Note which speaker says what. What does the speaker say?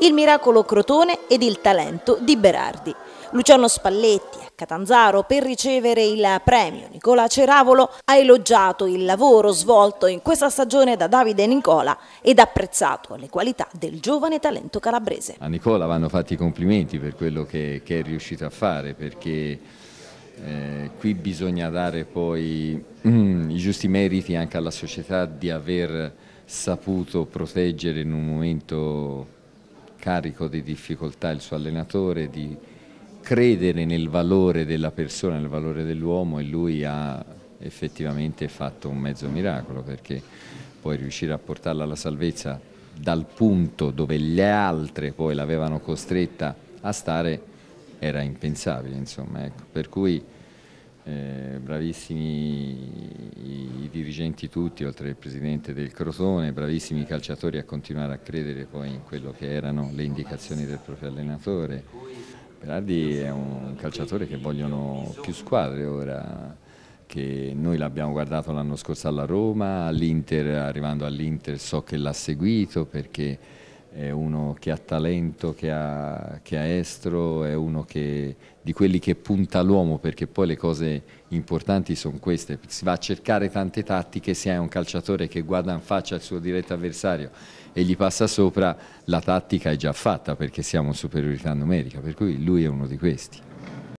Speaker 1: il miracolo Crotone ed il talento di Berardi. Luciano Spalletti a Catanzaro per ricevere il premio Nicola Ceravolo ha elogiato il lavoro svolto in questa stagione da Davide e Nicola ed apprezzato le qualità del giovane talento calabrese.
Speaker 2: A Nicola vanno fatti i complimenti per quello che, che è riuscito a fare perché eh, qui bisogna dare poi mm, i giusti meriti anche alla società di aver saputo proteggere in un momento carico di difficoltà il suo allenatore, di credere nel valore della persona, nel valore dell'uomo e lui ha effettivamente fatto un mezzo miracolo perché poi riuscire a portarla alla salvezza dal punto dove le altre poi l'avevano costretta a stare era impensabile, insomma, ecco. per cui eh, bravissimi dirigenti tutti, oltre al presidente del Crotone, bravissimi calciatori a continuare a credere poi in quello che erano le indicazioni del proprio allenatore. Berardi è un calciatore che vogliono più squadre ora, che noi l'abbiamo guardato l'anno scorso alla Roma, all'Inter, arrivando all'Inter so che l'ha seguito perché è uno che ha talento, che ha, che ha estro, è uno che, di quelli che punta l'uomo perché poi le cose importanti sono queste, si va a cercare tante tattiche, se hai un calciatore che guarda in faccia il suo diretto avversario e gli passa sopra, la tattica è già fatta perché siamo in superiorità numerica, per cui lui è uno di questi.